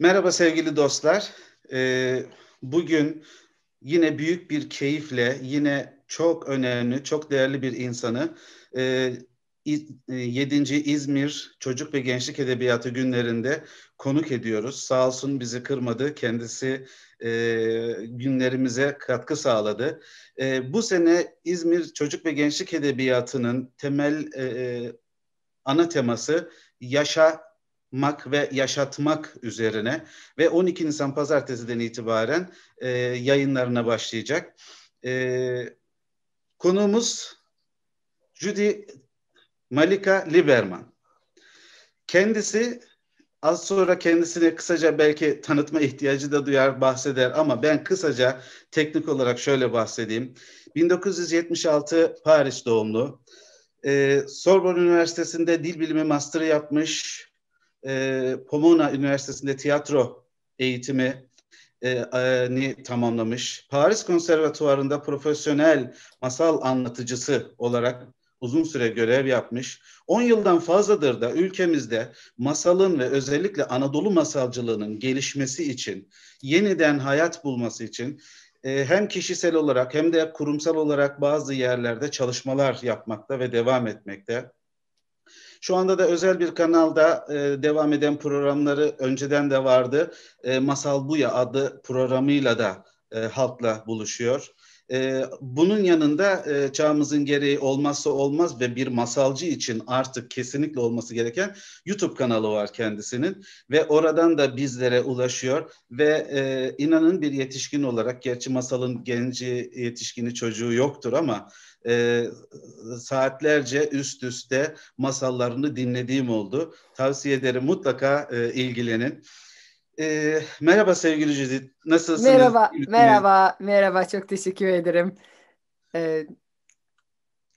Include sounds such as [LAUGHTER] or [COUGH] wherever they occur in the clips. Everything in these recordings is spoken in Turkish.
Merhaba sevgili dostlar. Ee, bugün yine büyük bir keyifle, yine çok önemli, çok değerli bir insanı e, 7. E, İzmir Çocuk ve Gençlik Edebiyatı günlerinde konuk ediyoruz. Sağ olsun bizi kırmadı. Kendisi e, günlerimize katkı sağladı. E, bu sene İzmir Çocuk ve Gençlik Edebiyatı'nın temel ana teması yaşa mak ve yaşatmak üzerine ve 12 Nisan pazartesiden itibaren e, yayınlarına başlayacak. E, konuğumuz Judy Malika Liberman. Kendisi az sonra kendisini kısaca belki tanıtma ihtiyacı da duyar bahseder ama ben kısaca teknik olarak şöyle bahsedeyim. 1976 Paris doğumlu. Ee, Sorbonne Üniversitesi'nde dil bilimi master'ı yapmış e, Pomona Üniversitesi'nde tiyatro eğitimi e, ni tamamlamış. Paris Konservatuvarı'nda profesyonel masal anlatıcısı olarak uzun süre görev yapmış. 10 yıldan fazladır da ülkemizde masalın ve özellikle Anadolu masalcılığının gelişmesi için, yeniden hayat bulması için e, hem kişisel olarak hem de kurumsal olarak bazı yerlerde çalışmalar yapmakta ve devam etmekte. Şu anda da özel bir kanalda e, devam eden programları önceden de vardı. E, Masal Buya adlı programıyla da e, halkla buluşuyor. E, bunun yanında e, çağımızın gereği olmazsa olmaz ve bir masalcı için artık kesinlikle olması gereken YouTube kanalı var kendisinin ve oradan da bizlere ulaşıyor ve e, inanın bir yetişkin olarak gerçi masalın genci yetişkini çocuğu yoktur ama e, saatlerce üst üste masallarını dinlediğim oldu. Tavsiye ederim mutlaka e, ilgilenin. E, merhaba sevgili Judith. Nasılsınız? Merhaba, merhaba, merhaba. Çok teşekkür ederim. Ee,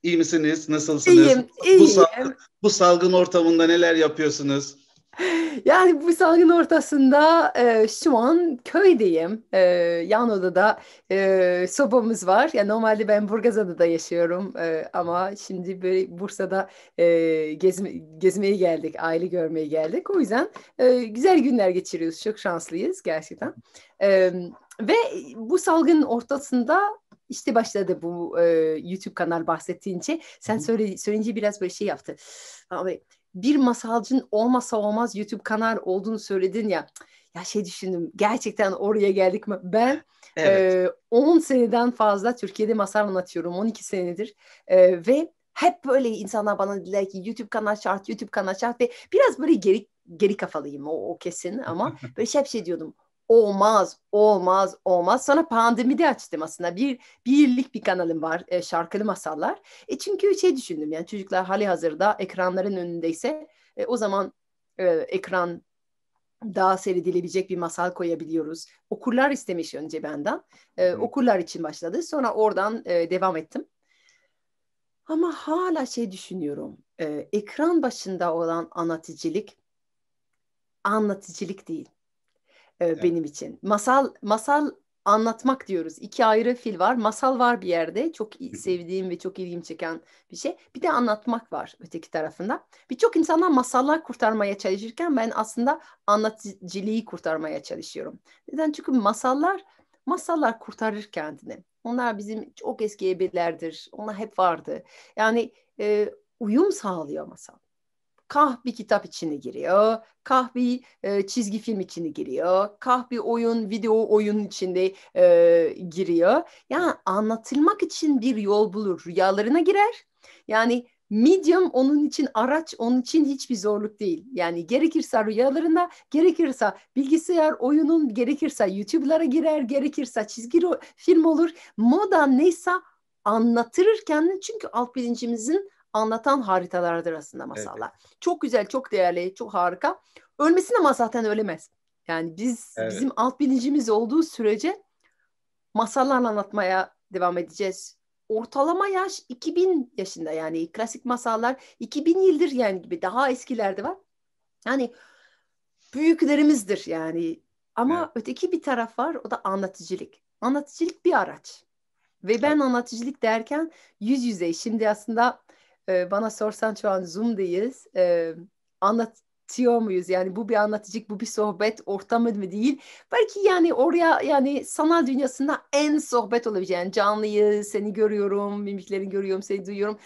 İyi misiniz? Nasılsınız? İyiyim, iyiyim. Bu, salgın, bu salgın ortamında neler yapıyorsunuz? [LAUGHS] Yani bu salgın ortasında e, şu an köydeyim. E, yan odada e, sobamız var. Yani normalde ben Burgazada'da yaşıyorum e, ama şimdi böyle Bursa'da e, gezme, gezmeye geldik, aile görmeye geldik. O yüzden e, güzel günler geçiriyoruz. Çok şanslıyız gerçekten. E, ve bu salgın ortasında işte başladı bu e, YouTube kanal bahsettiğince. Şey. Sen söyle, söyleyince biraz böyle şey yaptı. Abi bir masalcın olmasa olmaz YouTube kanal olduğunu söyledin ya. Ya şey düşündüm gerçekten oraya geldik mi? Ben evet. e, 10 seneden fazla Türkiye'de masal anlatıyorum 12 senedir e, ve hep böyle insanlar bana dediler ki YouTube kanal şart, YouTube kanal şart ve biraz böyle geri geri kafalıyım o, o kesin ama [LAUGHS] böyle şey, hep şey diyordum olmaz, olmaz, olmaz. Sonra pandemi de açtım aslında. Bir, birlik bir kanalım var e, şarkılı masallar. E çünkü şey düşündüm yani çocuklar hali hazırda ekranların önündeyse e, o zaman e, ekran daha seyredilebilecek bir masal koyabiliyoruz. Okurlar istemiş önce benden. E, okurlar için başladı. Sonra oradan e, devam ettim. Ama hala şey düşünüyorum. E, ekran başında olan anlatıcılık anlatıcılık değil ee, evet. benim için. Masal masal anlatmak diyoruz. İki ayrı fil var. Masal var bir yerde. Çok sevdiğim ve çok ilgimi çeken bir şey. Bir de anlatmak var öteki tarafında. Birçok insanlar masallar kurtarmaya çalışırken ben aslında anlatıcılığı kurtarmaya çalışıyorum. Neden? Çünkü masallar masallar kurtarır kendini. Onlar bizim çok eski ebelerdir. Onlar hep vardı. Yani e, uyum sağlıyor masal bir kitap içine giriyor, kahbi e, çizgi film içine giriyor, bir oyun, video oyun içinde e, giriyor. Yani anlatılmak için bir yol bulur, rüyalarına girer. Yani medium onun için araç, onun için hiçbir zorluk değil. Yani gerekirse rüyalarına, gerekirse bilgisayar oyunun, gerekirse YouTube'lara girer, gerekirse çizgi film olur. Moda neyse anlatırırken çünkü alt bilincimizin anlatan haritalardır aslında masallar. Evet. Çok güzel, çok değerli, çok harika. Ölmesine ama zaten ölemez. Yani biz evet. bizim alt bilincimiz olduğu sürece masallarla anlatmaya devam edeceğiz. Ortalama yaş 2000 yaşında yani klasik masallar 2000 yıldır yani gibi daha eskilerde var. Yani büyüklerimizdir yani. Ama evet. öteki bir taraf var o da anlatıcılık. Anlatıcılık bir araç. Ve ben evet. anlatıcılık derken yüz yüze şimdi aslında ee, bana sorsan şu an Zoom'dayız. E, ee, anlatıyor muyuz? Yani bu bir anlatıcık, bu bir sohbet ortamı mı değil? Belki yani oraya yani sanal dünyasında en sohbet olabilecek. Yani canlıyı, seni görüyorum, mimiklerini görüyorum, seni duyuyorum.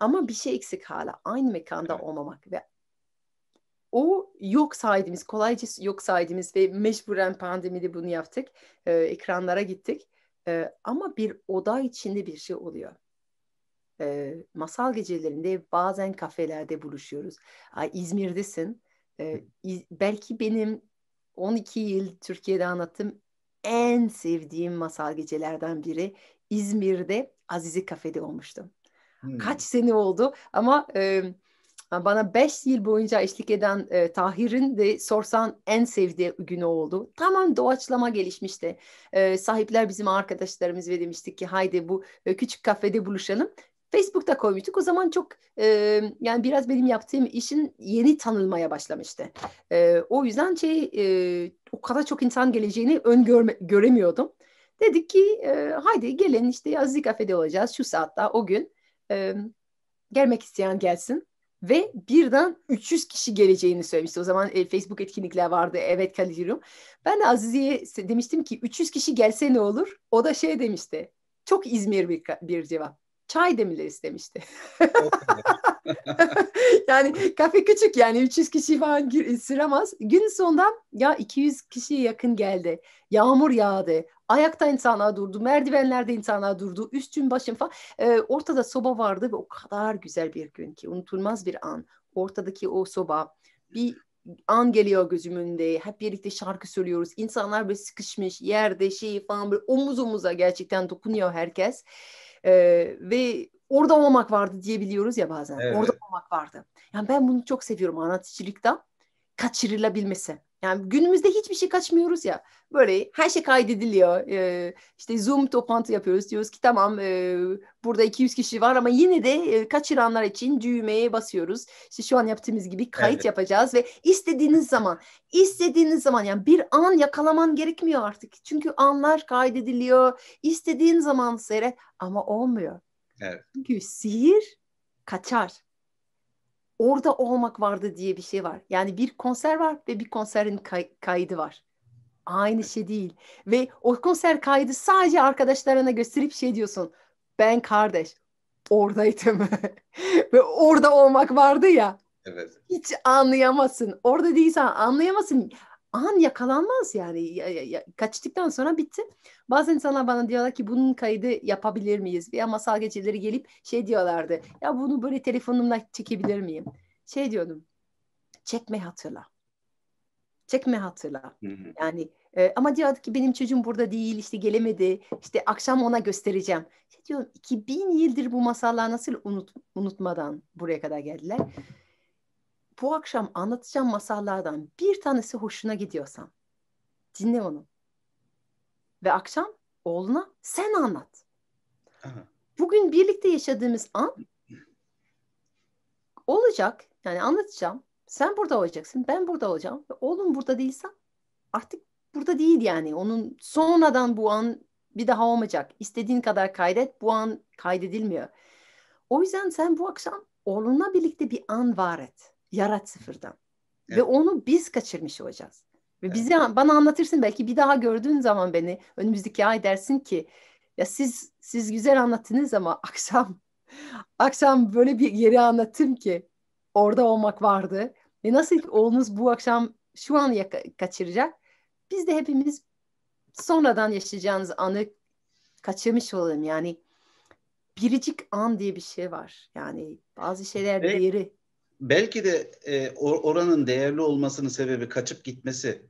Ama bir şey eksik hala. Aynı mekanda evet. olmamak ve o yok saydığımız, kolayca yok saydığımız ve mecburen pandemide bunu yaptık. E, ekranlara gittik. E, ama bir oda içinde bir şey oluyor e, masal gecelerinde bazen kafelerde buluşuyoruz. Ay, İzmir'desin. E, iz, belki benim 12 yıl Türkiye'de anlattığım en sevdiğim masal gecelerden biri İzmir'de Azizi Kafede olmuştu. Hmm. Kaç sene oldu ama e, bana 5 yıl boyunca eşlik eden e, Tahir'in de sorsan en sevdiği günü oldu. Tamam doğaçlama gelişmişti. E, sahipler bizim arkadaşlarımız ve demiştik ki haydi bu küçük kafede buluşalım. Facebook'ta koymuştuk. O zaman çok e, yani biraz benim yaptığım işin yeni tanılmaya başlamıştı. E, o yüzden şey e, o kadar çok insan geleceğini öngörme, göremiyordum. Dedik ki e, haydi gelin işte Aziz Kafede olacağız şu saatte o gün. E, gelmek isteyen gelsin. Ve birden 300 kişi geleceğini söylemişti. O zaman e, Facebook etkinlikler vardı. Evet kalıyorum. Ben de Azize'ye demiştim ki 300 kişi gelse ne olur? O da şey demişti. Çok İzmir bir, bir cevap çay demiler istemişti. [LAUGHS] yani kafe küçük yani 300 kişi falan gir, e, sığıramaz. Gün sonunda ya 200 kişiye yakın geldi. Yağmur yağdı. Ayakta insanlar durdu. Merdivenlerde insanlar durdu. Üstün başın falan. Ee, ortada soba vardı ve o kadar güzel bir gün ki unutulmaz bir an. Ortadaki o soba bir an geliyor gözümün önünde. Hep birlikte şarkı söylüyoruz. İnsanlar böyle sıkışmış yerde şey falan böyle omuz omuza gerçekten dokunuyor herkes. E, ve orada olmak vardı diyebiliyoruz ya bazen. Evet. Orada olmak vardı. Yani ben bunu çok seviyorum anlatçılıkta kaçırılabilmesi. Yani günümüzde hiçbir şey kaçmıyoruz ya. Böyle her şey kaydediliyor. Ee, işte Zoom toplantı yapıyoruz. Diyoruz ki tamam e, burada 200 kişi var ama yine de e, kaçıranlar için düğmeye basıyoruz. İşte şu an yaptığımız gibi kayıt evet. yapacağız ve istediğiniz zaman, istediğiniz zaman yani bir an yakalaman gerekmiyor artık. Çünkü anlar kaydediliyor. İstediğin zaman seyret ama olmuyor. Evet. Çünkü sihir kaçar orada olmak vardı diye bir şey var. Yani bir konser var ve bir konserin kay- kaydı var. Aynı şey değil. Ve o konser kaydı sadece arkadaşlarına gösterip şey diyorsun. Ben kardeş oradaydım. [LAUGHS] ve orada olmak vardı ya. Evet. Hiç anlayamazsın. Orada değilsen anlayamazsın an yakalanmaz yani. Ya, ya, ya, kaçtıktan sonra bitti. Bazı insanlar bana diyorlar ki bunun kaydı yapabilir miyiz? Veya masal geceleri gelip şey diyorlardı. Ya bunu böyle telefonumla çekebilir miyim? Şey diyordum. Çekme hatırla. Çekme hatırla. Hı hı. Yani e, ama diyordu ki benim çocuğum burada değil işte gelemedi. İşte akşam ona göstereceğim. Şey diyorum 2000 yıldır bu masallar nasıl unut, unutmadan buraya kadar geldiler bu akşam anlatacağım masallardan bir tanesi hoşuna gidiyorsan dinle onu. Ve akşam oğluna sen anlat. Bugün birlikte yaşadığımız an olacak. Yani anlatacağım. Sen burada olacaksın. Ben burada olacağım. Ve oğlum burada değilse artık burada değil yani. Onun sonradan bu an bir daha olmayacak. İstediğin kadar kaydet. Bu an kaydedilmiyor. O yüzden sen bu akşam oğlunla birlikte bir an var et. Yarat sıfırdan. Evet. Ve onu biz kaçırmış olacağız. Ve bizi evet. bana anlatırsın belki bir daha gördüğün zaman beni önümüzdeki ay dersin ki ya siz siz güzel anlattınız ama [LAUGHS] akşam akşam böyle bir yeri anlattım ki orada olmak vardı. Ve nasıl ki oğlunuz bu akşam şu an kaçıracak. Biz de hepimiz sonradan yaşayacağınız anı kaçırmış olalım. Yani biricik an diye bir şey var. Yani bazı şeyler değeri belki de e, oranın değerli olmasının sebebi kaçıp gitmesi.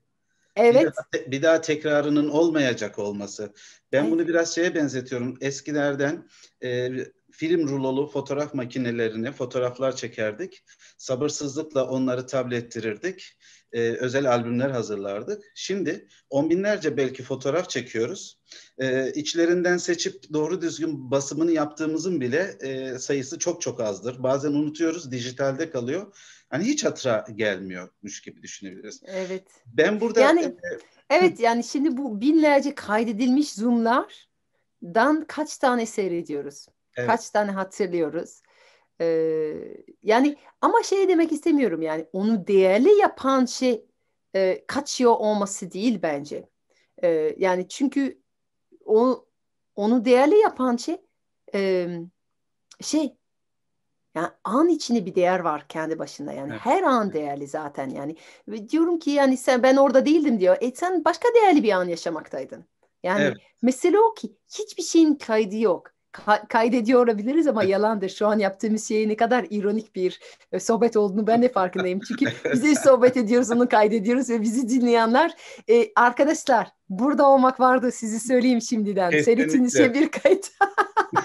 Evet. Bir daha, bir daha tekrarının olmayacak olması. Ben evet. bunu biraz şeye benzetiyorum. Eskilerden e, film rulolu fotoğraf makinelerini fotoğraflar çekerdik. Sabırsızlıkla onları tablettirirdik e, özel albümler hazırlardık. Şimdi on binlerce belki fotoğraf çekiyoruz. E, içlerinden seçip doğru düzgün basımını yaptığımızın bile e, sayısı çok çok azdır. Bazen unutuyoruz, dijitalde kalıyor. Hani hiç hatıra gelmiyormuş gibi düşünebiliriz. Evet. Ben burada... Yani, e, evet yani şimdi bu binlerce kaydedilmiş zoomlardan kaç tane seyrediyoruz? Evet. Kaç tane hatırlıyoruz? Ee, yani ama şey demek istemiyorum yani onu değerli yapan şey e, kaçıyor olması değil bence. E, yani çünkü o onu değerli yapan şey e, şey yani an içinde bir değer var kendi başında yani evet. her an değerli zaten yani Ve diyorum ki yani sen ben orada değildim diyor. E sen başka değerli bir an yaşamaktaydın. Yani evet. mesele o ki hiçbir şeyin kaydı yok kaydediyor olabiliriz ama yalandır. Şu an yaptığımız şey ne kadar ironik bir e, sohbet olduğunu ben de farkındayım. Çünkü [LAUGHS] bizi sohbet ediyoruz, onu kaydediyoruz ve bizi dinleyenler e, arkadaşlar burada olmak vardı sizi söyleyeyim şimdiden. Seyretiniz şey bir kayıt.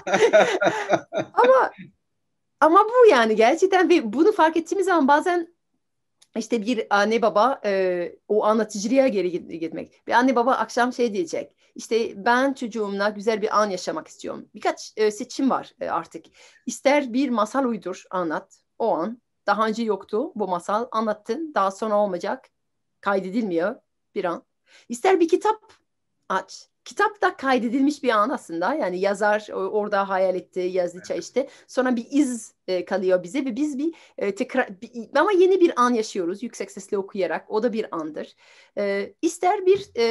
[LAUGHS] ama ama bu yani gerçekten ve bunu fark ettiğimiz zaman bazen işte bir anne baba e, o anlatıcılığa geri gitmek. Bir anne baba akşam şey diyecek. İşte ben çocuğumla güzel bir an yaşamak istiyorum. Birkaç e, seçim var e, artık. İster bir masal uydur, anlat o an. Daha önce yoktu bu masal, anlattın. Daha sonra olmayacak, kaydedilmiyor bir an. İster bir kitap aç. Kitap da kaydedilmiş bir an aslında. Yani yazar orada hayal etti, yazdı, işte, Sonra bir iz e, kalıyor bize ve biz bir e, tekrar bir, ama yeni bir an yaşıyoruz yüksek sesle okuyarak. O da bir andır. E, ister bir e,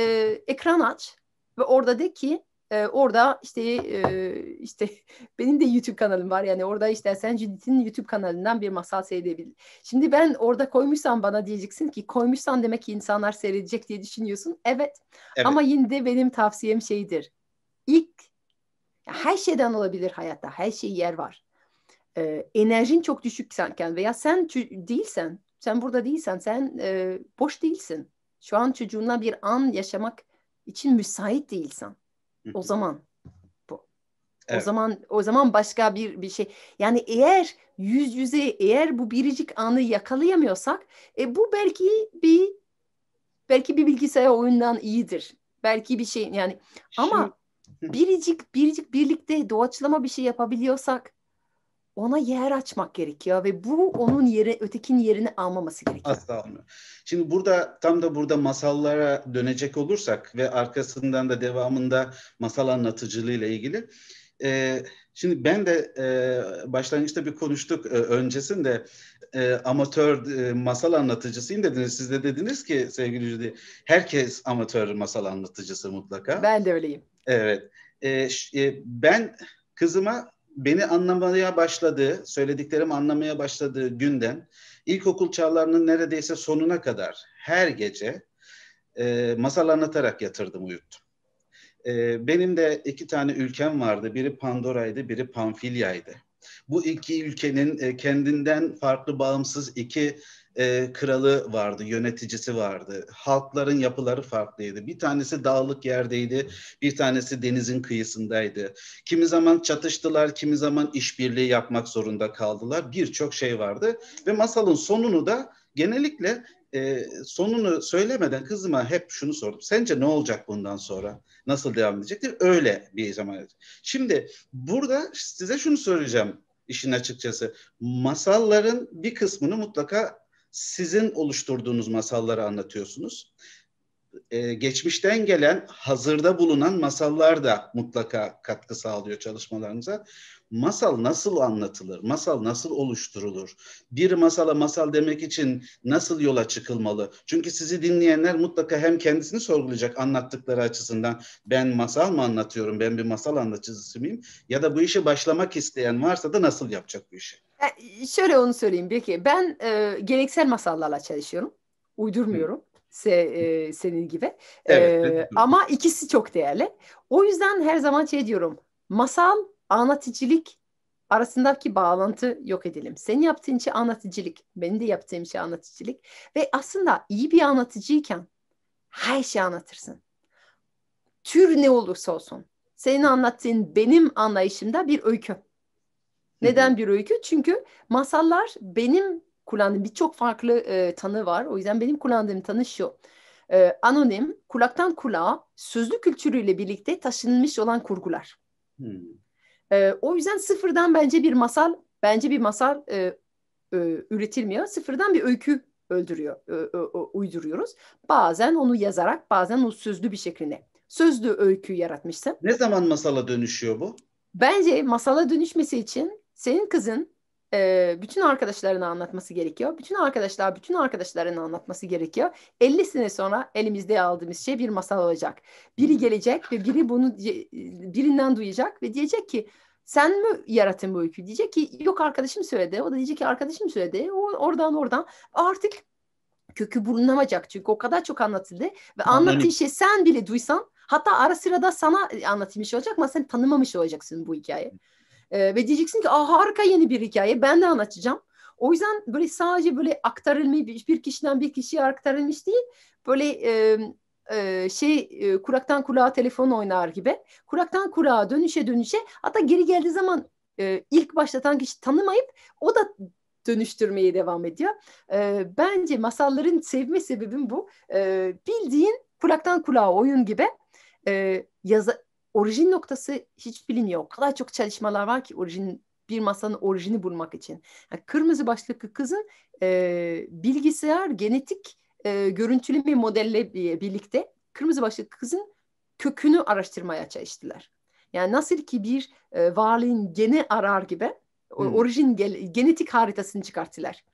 ekran aç, ve orada de ki e, orada işte e, işte [LAUGHS] benim de YouTube kanalım var yani orada işte sen Judith'in YouTube kanalından bir masal seyredebilir. Şimdi ben orada koymuşsan bana diyeceksin ki koymuşsan demek ki insanlar seyredecek diye düşünüyorsun. Evet. evet. Ama yine de benim tavsiyem şeydir. İlk her şeyden olabilir hayatta. Her şey yer var. Ee, enerjin çok düşükken veya sen değilsen, sen burada değilsen, sen e, boş değilsin. Şu an çocuğunla bir an yaşamak için müsait değilsen o zaman bu. Evet. O zaman o zaman başka bir bir şey. Yani eğer yüz yüze eğer bu biricik anı yakalayamıyorsak e, bu belki bir belki bir bilgisayar oyundan iyidir. Belki bir şey yani şey, ama biricik biricik birlikte doğaçlama bir şey yapabiliyorsak ona yer açmak gerekiyor ve bu onun yeri ötekin yerini almaması gerekiyor. Asla olmuyor. Şimdi burada tam da burada masallara dönecek olursak ve arkasından da devamında masal anlatıcılığı ile ilgili e, şimdi ben de e, başlangıçta bir konuştuk e, öncesinde e, amatör e, masal anlatıcısıyım dediniz. Siz de dediniz ki sevgili Jüdi herkes amatör masal anlatıcısı mutlaka. Ben de öyleyim. Evet. E, ben kızıma beni anlamaya başladığı, söylediklerim anlamaya başladığı günden ilkokul çağlarının neredeyse sonuna kadar her gece e, masal anlatarak yatırdım uyuttum. E, benim de iki tane ülkem vardı. Biri Pandora'ydı, biri Panfilya'ydı. Bu iki ülkenin e, kendinden farklı bağımsız iki e, kralı vardı, yöneticisi vardı. Halkların yapıları farklıydı. Bir tanesi dağlık yerdeydi, bir tanesi denizin kıyısındaydı. Kimi zaman çatıştılar, kimi zaman işbirliği yapmak zorunda kaldılar. Birçok şey vardı ve masalın sonunu da genellikle e, sonunu söylemeden kızıma hep şunu sordum. Sence ne olacak bundan sonra? Nasıl devam edecektir? Öyle bir zaman. Şimdi burada size şunu söyleyeceğim işin açıkçası. Masalların bir kısmını mutlaka sizin oluşturduğunuz masalları anlatıyorsunuz. Ee, geçmişten gelen hazırda bulunan masallar da mutlaka katkı sağlıyor çalışmalarınıza. Masal nasıl anlatılır? Masal nasıl oluşturulur? Bir masala masal demek için nasıl yola çıkılmalı? Çünkü sizi dinleyenler mutlaka hem kendisini sorgulayacak anlattıkları açısından. Ben masal mı anlatıyorum? Ben bir masal anlatıcısı mıyım? Ya da bu işe başlamak isteyen varsa da nasıl yapacak bu işi? Ben şöyle onu söyleyeyim bir ki Ben e, geleneksel masallarla çalışıyorum. Uydurmuyorum. Se, e, senin gibi. E, evet, e, Ama ikisi çok değerli. O yüzden her zaman şey diyorum. Masal, anlatıcılık arasındaki bağlantı yok edelim. Senin yaptığın şey anlatıcılık. Benim de yaptığım şey anlatıcılık. Ve aslında iyi bir anlatıcıyken her şeyi anlatırsın. Tür ne olursa olsun. Senin anlattığın benim anlayışımda bir öykü. Neden bir öykü? Çünkü masallar benim kullandığım birçok farklı e, tanı var. O yüzden benim kullandığım tanı şu. E, anonim, kulaktan kulağa, sözlü kültürüyle birlikte taşınmış olan kurgular. Hmm. E, o yüzden sıfırdan bence bir masal, bence bir masal e, e, üretilmiyor. Sıfırdan bir öykü öldürüyor, e, e, uyduruyoruz. Bazen onu yazarak, bazen o sözlü bir şekline. Sözlü öykü yaratmışsın. Ne zaman masala dönüşüyor bu? Bence masala dönüşmesi için senin kızın e, bütün arkadaşlarına anlatması gerekiyor. Bütün arkadaşlar bütün arkadaşlarına anlatması gerekiyor. 50 sene sonra elimizde aldığımız şey bir masal olacak. Biri gelecek ve biri bunu birinden duyacak ve diyecek ki sen mi yarattın bu öykü? Diyecek ki yok arkadaşım söyledi. O da diyecek ki arkadaşım söyledi. O, oradan oradan artık kökü bulunamayacak çünkü o kadar çok anlatıldı ve anlattığı şey sen bile duysan hatta ara sırada sana anlatılmış olacak ama sen tanımamış olacaksın bu hikayeyi. E, ve diyeceksin ki Aa, harika yeni bir hikaye ben de anlatacağım. O yüzden böyle sadece böyle aktarılmayı bir kişiden bir kişiye aktarılmış değil. Böyle e, e, şey e, kuraktan kulağa telefon oynar gibi. Kuraktan kulağa dönüşe dönüşe hatta geri geldiği zaman e, ilk başlatan kişi tanımayıp o da dönüştürmeye devam ediyor. E, bence masalların sevme sebebim bu. E, bildiğin kulaktan kulağa oyun gibi e, yaza, orijin noktası hiç bilinmiyor. O kadar çok çalışmalar var ki orijin bir masanın orijini bulmak için. Yani kırmızı başlıklı kızın e, bilgisayar genetik e, görüntüleme modelle birlikte kırmızı başlıklı kızın kökünü araştırmaya çalıştılar. Yani nasıl ki bir e, varlığın gene arar gibi hmm. orijin ge- genetik haritasını çıkarttılar.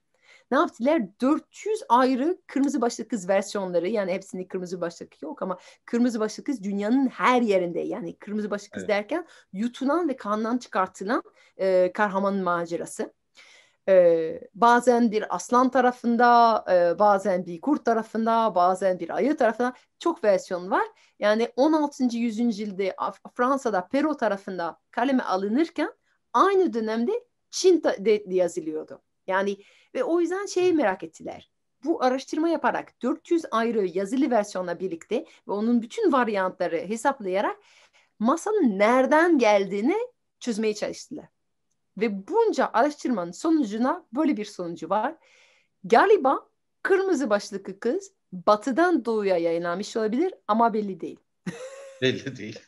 Ne yaptılar? 400 ayrı kırmızı başlı kız versiyonları yani hepsinde kırmızı başlı yok ama kırmızı başlı kız dünyanın her yerinde yani kırmızı başlı kız evet. derken Yutunan ve kandan çıkartılan e, kahramanın macerası. Ee, bazen bir aslan tarafında, e, bazen bir kurt tarafında, bazen bir ayı tarafında çok versiyon var. Yani 16. yüzyılda Fransa'da Pero tarafında kaleme alınırken aynı dönemde Çin'de yazılıyordu. Yani ve o yüzden şeyi merak ettiler. Bu araştırma yaparak 400 ayrı yazılı versiyonla birlikte ve onun bütün varyantları hesaplayarak masanın nereden geldiğini çözmeye çalıştılar. Ve bunca araştırmanın sonucuna böyle bir sonucu var. Galiba kırmızı başlıklı kız batıdan doğuya yayınlanmış şey olabilir ama belli değil. [LAUGHS] [LAUGHS] Belli değil.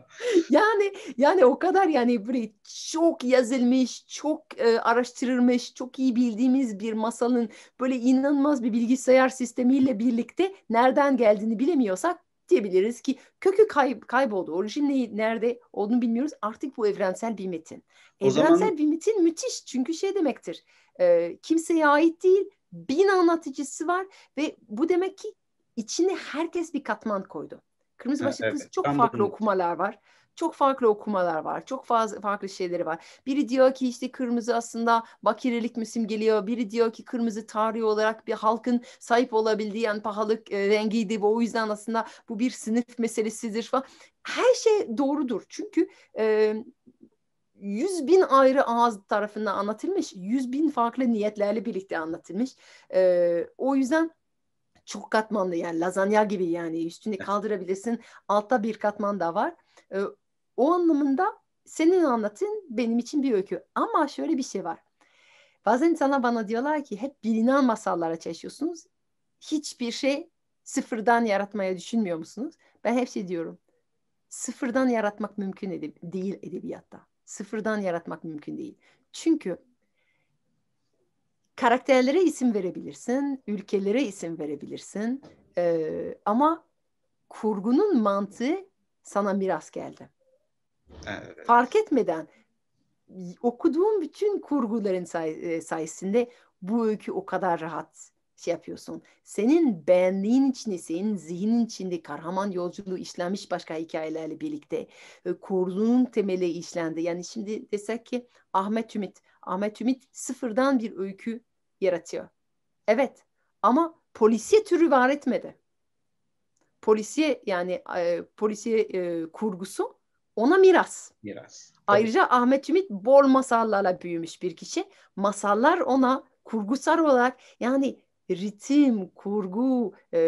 [LAUGHS] yani yani o kadar yani böyle çok yazılmış, çok e, araştırılmış, çok iyi bildiğimiz bir masalın böyle inanılmaz bir bilgisayar sistemiyle birlikte nereden geldiğini bilemiyorsak diyebiliriz ki kökü kay, kayboldu. Orijin nerede olduğunu bilmiyoruz. Artık bu evrensel bir metin. evrensel zaman... bir metin müthiş çünkü şey demektir. E, kimseye ait değil, bin anlatıcısı var ve bu demek ki içine herkes bir katman koydu. Kırmızı başlıklı evet, evet. çok farklı bunu... okumalar var. Çok farklı okumalar var. Çok fazla farklı şeyleri var. Biri diyor ki işte kırmızı aslında bakirelik mi geliyor Biri diyor ki kırmızı tarihi olarak bir halkın sahip olabildiği en yani pahalı e, rengiydi ve o yüzden aslında bu bir sınıf meselesidir falan. Her şey doğrudur. Çünkü e, yüz bin ayrı ağız tarafından anlatılmış, yüz bin farklı niyetlerle birlikte anlatılmış. E, o yüzden çok katmanlı yani lazanya gibi yani üstünü kaldırabilirsin. Altta bir katman da var. E, o anlamında senin anlatın benim için bir öykü. Ama şöyle bir şey var. Bazen sana bana diyorlar ki hep bilinen masallara çalışıyorsunuz. Hiçbir şey sıfırdan yaratmaya düşünmüyor musunuz? Ben hepsi şey diyorum. Sıfırdan yaratmak mümkün edeb- değil edebiyatta. Sıfırdan yaratmak mümkün değil. Çünkü karakterlere isim verebilirsin, ülkelere isim verebilirsin. E, ama kurgunun mantığı sana miras geldi. Evet. Fark etmeden okuduğum bütün kurguların say- e, sayesinde bu öykü o kadar rahat şey yapıyorsun. Senin benliğin içinde, senin zihnin içinde kahraman yolculuğu işlenmiş başka hikayelerle birlikte e, kurgunun temeli işlendi. Yani şimdi desek ki Ahmet Ümit, Ahmet Ümit sıfırdan bir öykü yaratıyor. Evet ama polisiye türü var etmedi. Polisiye yani e, polisiye e, kurgusu ona miras. Miras. Ayrıca evet. Ahmet Ümit bol masallarla büyümüş bir kişi. Masallar ona kurgusal olarak yani ritim, kurgu, e,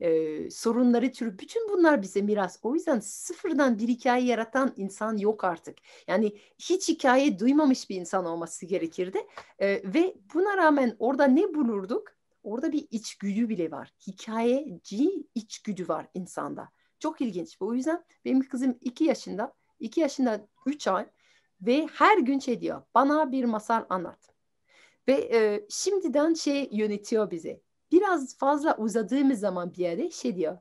e, sorunları türü bütün bunlar bize miras. O yüzden sıfırdan bir hikaye yaratan insan yok artık. Yani hiç hikaye duymamış bir insan olması gerekirdi. E, ve buna rağmen orada ne bulurduk? Orada bir içgüdü bile var. Hikayeci içgüdü var insanda. Çok ilginç. O yüzden benim kızım iki yaşında, iki yaşında üç ay ve her gün şey diyor. Bana bir masal anlat. Ve e, şimdiden şey yönetiyor bizi. Biraz fazla uzadığımız zaman bir yere şey diyor.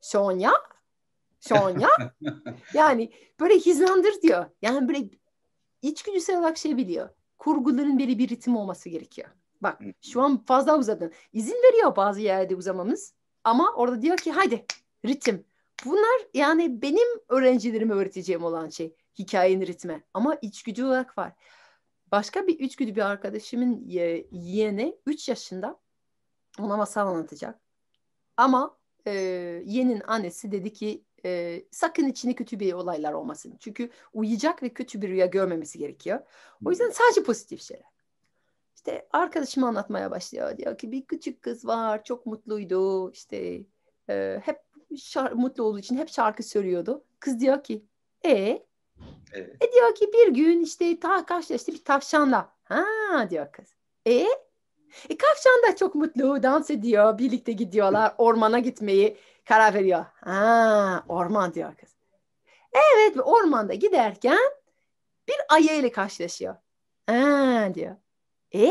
Sonya? Sonya? [LAUGHS] yani böyle hizlandır diyor. Yani böyle içgüdüsel olarak şey biliyor. Kurguların biri bir ritim olması gerekiyor. Bak şu an fazla uzadın. İzin veriyor bazı yerde uzamamız. Ama orada diyor ki haydi ritim. Bunlar yani benim öğrencilerime öğreteceğim olan şey. Hikayenin ritmi. Ama içgüdü olarak var. Başka bir üçgüdü bir arkadaşımın yeğeni 3 yaşında ona masal anlatacak. Ama e, yeğenin annesi dedi ki e, sakın içinde kötü bir olaylar olmasın. Çünkü uyuyacak ve kötü bir rüya görmemesi gerekiyor. O yüzden hmm. sadece pozitif şeyler. İşte arkadaşıma anlatmaya başlıyor. Diyor ki bir küçük kız var çok mutluydu. İşte e, hep şar- mutlu olduğu için hep şarkı söylüyordu. Kız diyor ki e Evet. E diyor ki bir gün işte ta karşılaştı bir tavşanla. Ha diyor kız. E e, Kavşan da çok mutlu, dans ediyor, birlikte gidiyorlar, [LAUGHS] ormana gitmeyi karar veriyor. Ha, orman diyor kız. Evet, ormanda giderken bir ayı ile karşılaşıyor. Ha, diyor. E,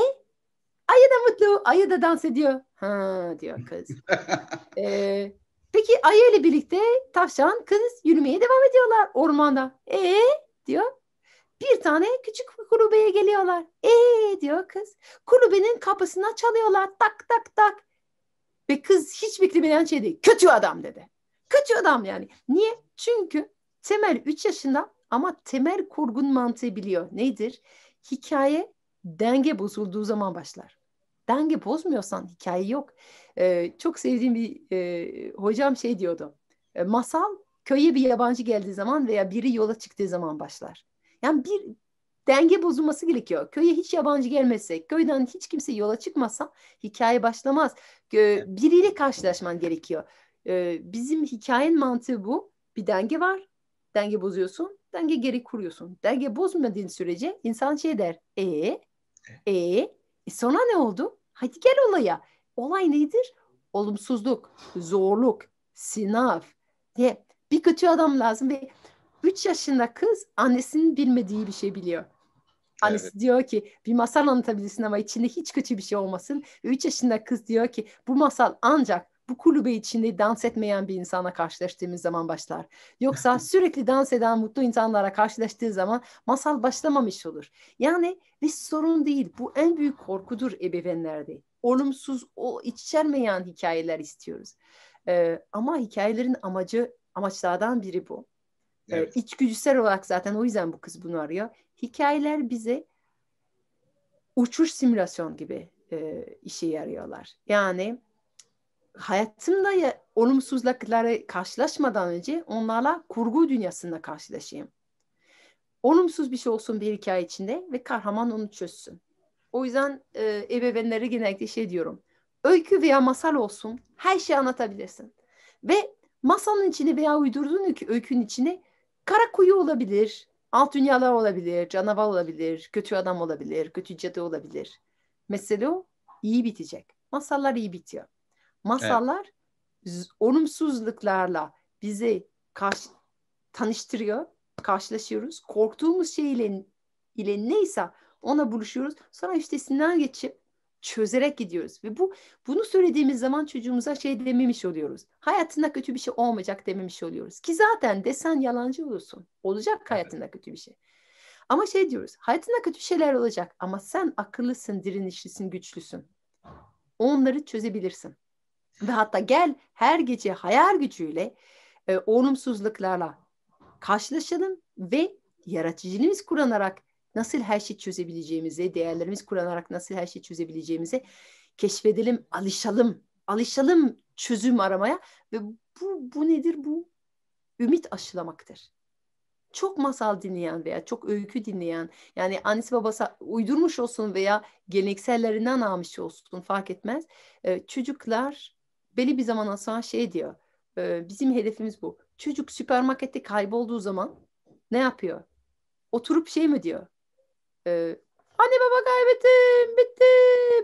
ayı da mutlu, ayı da dans ediyor. Ha, diyor kız. [LAUGHS] e, peki ayı ile birlikte tavşan, kız yürümeye devam ediyorlar ormanda. E, diyor. Bir tane küçük kulübeye geliyorlar. Ee diyor kız. Kulübenin kapısına çalıyorlar. Tak tak tak. Ve kız hiç beklemeyen şey değil. Kötü adam dedi. Kötü adam yani. Niye? Çünkü Temel 3 yaşında ama temel kurgun mantığı biliyor. Nedir? Hikaye denge bozulduğu zaman başlar. Denge bozmuyorsan hikaye yok. Ee, çok sevdiğim bir e, hocam şey diyordu. E, masal köye bir yabancı geldiği zaman veya biri yola çıktığı zaman başlar. Yani bir denge bozulması gerekiyor. Köye hiç yabancı gelmezse, köyden hiç kimse yola çıkmasa hikaye başlamaz. Biriyle karşılaşman gerekiyor. Ee, bizim hikayenin mantığı bu. Bir denge var. Denge bozuyorsun. Denge geri kuruyorsun. Denge bozmadığın sürece insan şey der. E, e, e sonra ne oldu? Hadi gel olaya. Olay nedir? Olumsuzluk, zorluk, sınav. Diye bir kötü adam lazım ve 3 yaşında kız annesinin bilmediği bir şey biliyor. Annesi evet. diyor ki bir masal anlatabilirsin ama içinde hiç kötü bir şey olmasın. 3 yaşında kız diyor ki bu masal ancak bu kulübe içinde dans etmeyen bir insana karşılaştığımız zaman başlar. Yoksa [LAUGHS] sürekli dans eden mutlu insanlara karşılaştığı zaman masal başlamamış olur. Yani bir sorun değil. Bu en büyük korkudur ebeveynlerde. Olumsuz, o içermeyen hikayeler istiyoruz. Ee, ama hikayelerin amacı amaçlardan biri bu. Ee, evet. Ee, olarak zaten o yüzden bu kız bunu arıyor. Hikayeler bize uçuş simülasyon gibi e, işe yarıyorlar. Yani hayatımda ya, olumsuzluklara karşılaşmadan önce onlarla kurgu dünyasında karşılaşayım. Olumsuz bir şey olsun bir hikaye içinde ve kahraman onu çözsün. O yüzden e, ebeveynlere genellikle şey diyorum. Öykü veya masal olsun her şeyi anlatabilirsin. Ve masanın içine veya uydurduğun öykünün içine kara kuyu olabilir, alt dünyalar olabilir, canavar olabilir, kötü adam olabilir, kötü cadı olabilir. Mesele o iyi bitecek. Masallar iyi bitiyor. Masallar evet. olumsuzluklarla bizi karşı, tanıştırıyor, karşılaşıyoruz. Korktuğumuz şey ile, ile neyse ona buluşuyoruz. Sonra işte üstesinden geçip çözerek gidiyoruz ve bu bunu söylediğimiz zaman çocuğumuza şey dememiş oluyoruz. Hayatında kötü bir şey olmayacak dememiş oluyoruz. Ki zaten desen yalancı olursun. Olacak hayatında kötü bir şey. Ama şey diyoruz. Hayatında kötü şeyler olacak ama sen akıllısın, direnişlisin, güçlüsün. Onları çözebilirsin. Ve hatta gel her gece hayal gücüyle e, olumsuzluklarla karşılaşalım ve yaratıcılığımız kullanarak nasıl her şeyi çözebileceğimize, değerlerimiz kullanarak nasıl her şeyi çözebileceğimize keşfedelim, alışalım. Alışalım çözüm aramaya ve bu, bu nedir? Bu ümit aşılamaktır çok masal dinleyen veya çok öykü dinleyen yani annesi babası uydurmuş olsun veya geleneksellerinden almış olsun fark etmez. E, çocuklar belli bir zaman sonra şey diyor e, bizim hedefimiz bu. Çocuk süpermarkette kaybolduğu zaman ne yapıyor? Oturup şey mi diyor? e, anne baba kaybettim bitti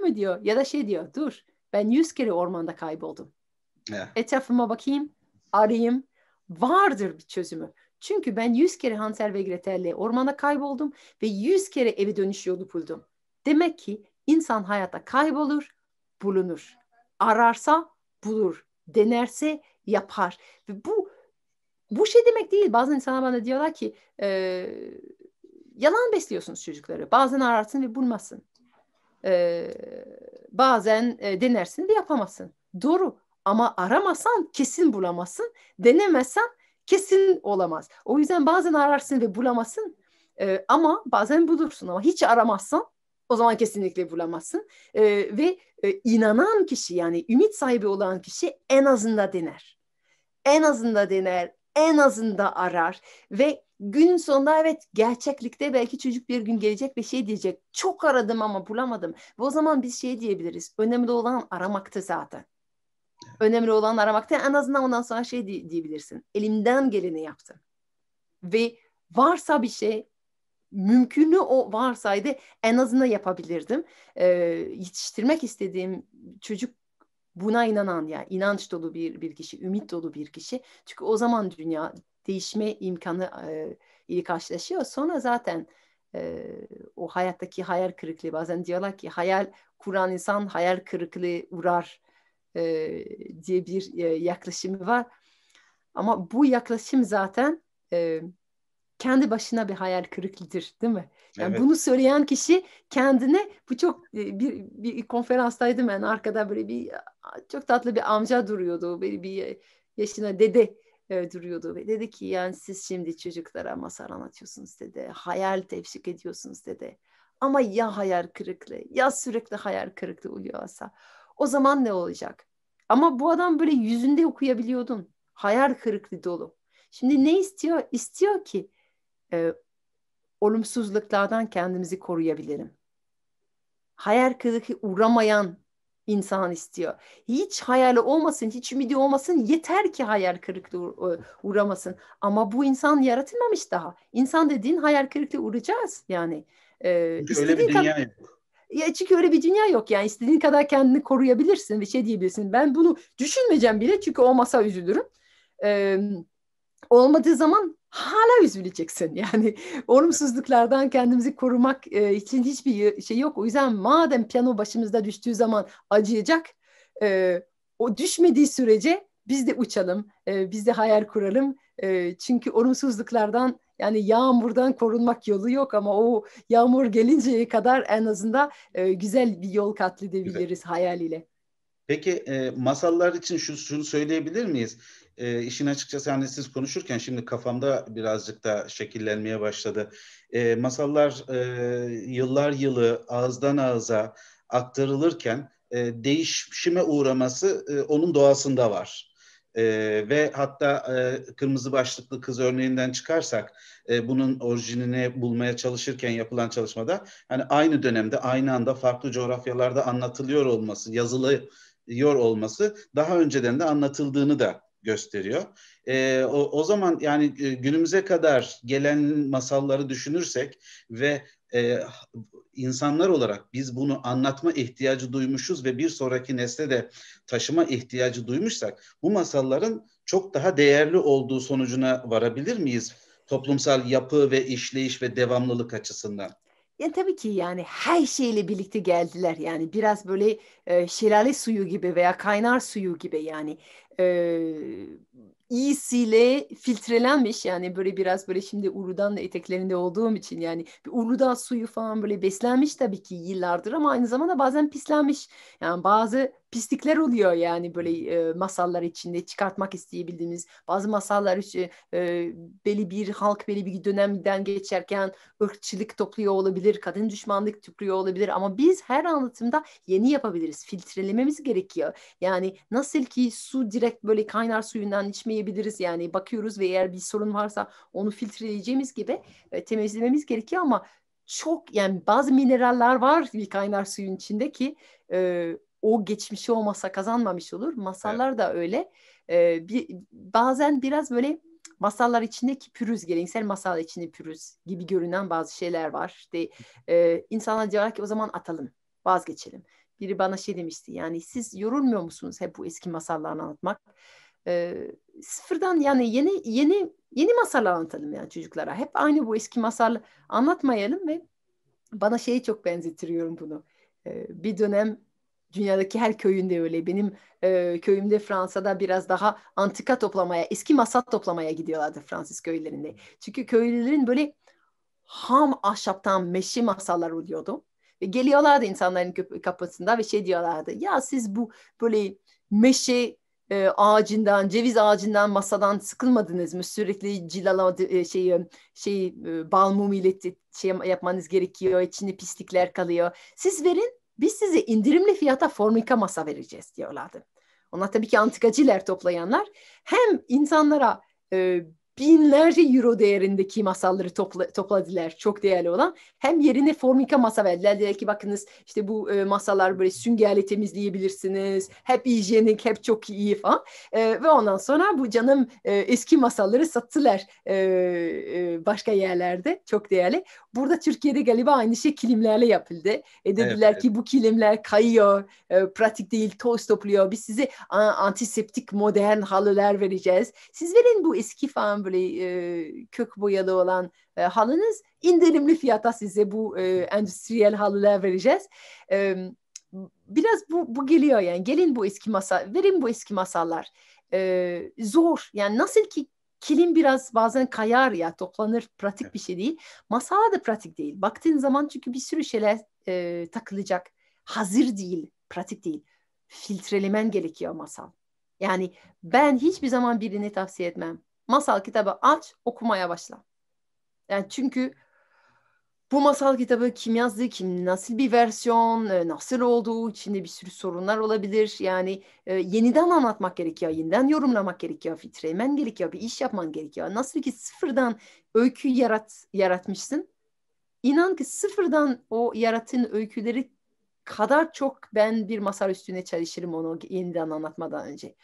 mi diyor. Ya da şey diyor dur ben yüz kere ormanda kayboldum. Yeah. Etrafıma bakayım arayayım vardır bir çözümü. Çünkü ben yüz kere Hansel ve Gretel'le ormana kayboldum ve yüz kere eve dönüş yolu buldum. Demek ki insan hayatta kaybolur, bulunur. Ararsa bulur, denerse yapar. Ve bu bu şey demek değil. Bazı insanlar bana diyorlar ki e, Yalan besliyorsunuz çocukları. Bazen ararsın ve bulmasın. Ee, bazen e, denersin ve yapamazsın. Doğru ama aramasan kesin bulamazsın. Denemezsen kesin olamaz. O yüzden bazen ararsın ve bulamazsın. Ee, ama bazen bulursun ama hiç aramazsan o zaman kesinlikle bulamazsın. Ee, ve e, inanan kişi yani ümit sahibi olan kişi en azından dener. En azından dener, en azında arar ve günün sonunda evet gerçeklikte belki çocuk bir gün gelecek ve şey diyecek çok aradım ama bulamadım ve o zaman biz şey diyebiliriz önemli olan aramaktı zaten. Önemli olan aramaktı en azından ondan sonra şey diye, diyebilirsin elimden geleni yaptım ve varsa bir şey mümkünü o varsaydı en azından yapabilirdim. Ee, yetiştirmek istediğim çocuk buna inanan yani inanç dolu bir bir kişi, ümit dolu bir kişi. Çünkü o zaman dünya değişme imkanı e, ile karşılaşıyor. Sonra zaten e, o hayattaki hayal kırıklığı bazen diyorlar ki hayal kuran insan hayal kırıklığı uğrar e, diye bir e, yaklaşımı var. Ama bu yaklaşım zaten e, kendi başına bir hayal kırıklığıdır değil mi? Yani evet. bunu söyleyen kişi kendine bu çok e, bir, bir konferanstaydım ben yani arkada böyle bir çok tatlı bir amca duruyordu. Böyle bir e, yaşına dede e, duruyordu ve dedi ki yani siz şimdi çocuklara masal anlatıyorsunuz dedi. Hayal tevşik ediyorsunuz dedi. Ama ya hayal kırıklığı ya sürekli hayal kırıklığı oluyorsa o zaman ne olacak? Ama bu adam böyle yüzünde okuyabiliyordun. Hayal kırıklığı dolu. Şimdi ne istiyor? İstiyor ki e, olumsuzluklardan kendimizi koruyabilirim. Hayal kırıklığı uğramayan insan istiyor. Hiç hayali olmasın, hiç ümidi olmasın. Yeter ki hayal kırıklığı e, uğramasın. Ama bu insan yaratılmamış daha. İnsan dediğin hayal kırıklığı uğrayacağız yani. Ee, çünkü öyle bir dünya yok. Ya çünkü öyle bir dünya yok yani istediğin kadar kendini koruyabilirsin ve şey diyebilirsin. Ben bunu düşünmeyeceğim bile çünkü olmasa üzülürüm. Ee, olmadığı zaman hala üzüleceksin. [LAUGHS] Yani olumsuzluklardan kendimizi korumak e, için hiçbir şey yok. O yüzden madem piyano başımızda düştüğü zaman acıyacak, e, o düşmediği sürece biz de uçalım, e, biz de hayal kuralım. Çünkü olumsuzluklardan yani yağmurdan korunmak yolu yok ama o yağmur gelinceye kadar en azından güzel bir yol katledebiliriz hayal ile. Peki e, masallar için şu, şunu söyleyebilir miyiz? E, işin açıkçası hani siz konuşurken şimdi kafamda birazcık da şekillenmeye başladı. E, masallar e, yıllar yılı ağızdan ağıza aktarılırken e, değişime uğraması e, onun doğasında var. E, ve hatta e, kırmızı başlıklı kız örneğinden çıkarsak e, bunun orijinini bulmaya çalışırken yapılan çalışmada hani aynı dönemde aynı anda farklı coğrafyalarda anlatılıyor olması yazılı yor olması daha önceden de anlatıldığını da gösteriyor. E, o, o zaman yani e, günümüze kadar gelen masalları düşünürsek ve e, insanlar olarak biz bunu anlatma ihtiyacı duymuşuz ve bir sonraki nesle de taşıma ihtiyacı duymuşsak bu masalların çok daha değerli olduğu sonucuna varabilir miyiz? Toplumsal yapı ve işleyiş ve devamlılık açısından. Yani tabii ki yani her şeyle birlikte geldiler. Yani biraz böyle e, şelale suyu gibi veya kaynar suyu gibi yani e, iyisiyle filtrelenmiş. Yani böyle biraz böyle şimdi Urlu'dan da eteklerinde olduğum için yani bir Urlu'dan suyu falan böyle beslenmiş tabii ki yıllardır ama aynı zamanda bazen pislenmiş. Yani bazı pislikler oluyor yani böyle e, masallar içinde çıkartmak isteyebildiğimiz bazı masallar e, belli bir halk belli bir dönemden geçerken ırkçılık topluyor olabilir, kadın düşmanlık topluyor olabilir ama biz her anlatımda yeni yapabiliriz. Filtrelememiz gerekiyor. Yani nasıl ki su direkt böyle kaynar suyundan içmeyebiliriz yani bakıyoruz ve eğer bir sorun varsa onu filtreleyeceğimiz gibi e, temizlememiz gerekiyor ama çok yani bazı mineraller var bir kaynar suyun içinde ki e, o geçmişi olmasa kazanmamış olur. Masallar evet. da öyle. E, bir, bazen biraz böyle masallar içindeki pürüz, geleneksel masal içinde pürüz gibi görünen bazı şeyler var. İşte e, insanlar diyorlar ki o zaman atalım, vazgeçelim. Biri bana şey demişti yani siz yorulmuyor musunuz hep bu eski masallarını anlatmak? E, sıfırdan yani yeni yeni yeni masallar anlatalım yani çocuklara. Hep aynı bu eski masal anlatmayalım ve bana şeyi çok benzetiriyorum bunu. E, bir dönem Dünyadaki her köyünde öyle. Benim e, köyümde Fransa'da biraz daha antika toplamaya, eski masat toplamaya gidiyorlardı Fransız köylerinde. Çünkü köylülerin böyle ham ahşaptan meşi masallar oluyordu. Ve geliyorlardı insanların kapısında ve şey diyorlardı. Ya siz bu böyle meşe e, ağacından, ceviz ağacından, masadan sıkılmadınız mı? Sürekli cilaladı e, şeyi, şey e, bal mum ile şey yapmanız gerekiyor. İçinde pislikler kalıyor. Siz verin biz size indirimli fiyata formika masa vereceğiz diyorlardı. Onlar tabii ki antikacılar toplayanlar hem insanlara e, binlerce euro değerindeki masalları topla, topladılar. Çok değerli olan. Hem yerine formika masa verdiler. Dediler ki bakınız işte bu e, masalar böyle süngerle temizleyebilirsiniz. Hep hijyenik, hep çok iyi falan. E, ve ondan sonra bu canım e, eski masalları sattılar e, e, başka yerlerde. Çok değerli. Burada Türkiye'de galiba aynı şey kilimlerle yapıldı. E, dediler evet, ki bu kilimler kayıyor. E, pratik değil, toz topluyor. Biz size a, antiseptik modern halılar vereceğiz. Siz verin bu eski falan böyle e, kök boyalı olan e, halınız indirimli fiyata size bu e, endüstriyel halılar vereceğiz. E, biraz bu, bu geliyor yani gelin bu eski masa verin bu eski masallar. E, zor yani nasıl ki kilim biraz bazen kayar ya toplanır pratik bir şey değil. Masala da pratik değil. Baktığın zaman çünkü bir sürü şeyler e, takılacak. Hazır değil, pratik değil. Filtrelemen gerekiyor masal. Yani ben hiçbir zaman birini tavsiye etmem masal kitabı aç, okumaya başla. Yani çünkü bu masal kitabı kim yazdı, kim nasıl bir versiyon, e, nasıl olduğu içinde bir sürü sorunlar olabilir. Yani e, yeniden anlatmak gerekiyor, yeniden yorumlamak gerekiyor, filtrelemen gerekiyor, bir iş yapman gerekiyor. Nasıl ki sıfırdan öykü yarat, yaratmışsın, inan ki sıfırdan o yaratın öyküleri kadar çok ben bir masal üstüne çalışırım onu yeniden anlatmadan önce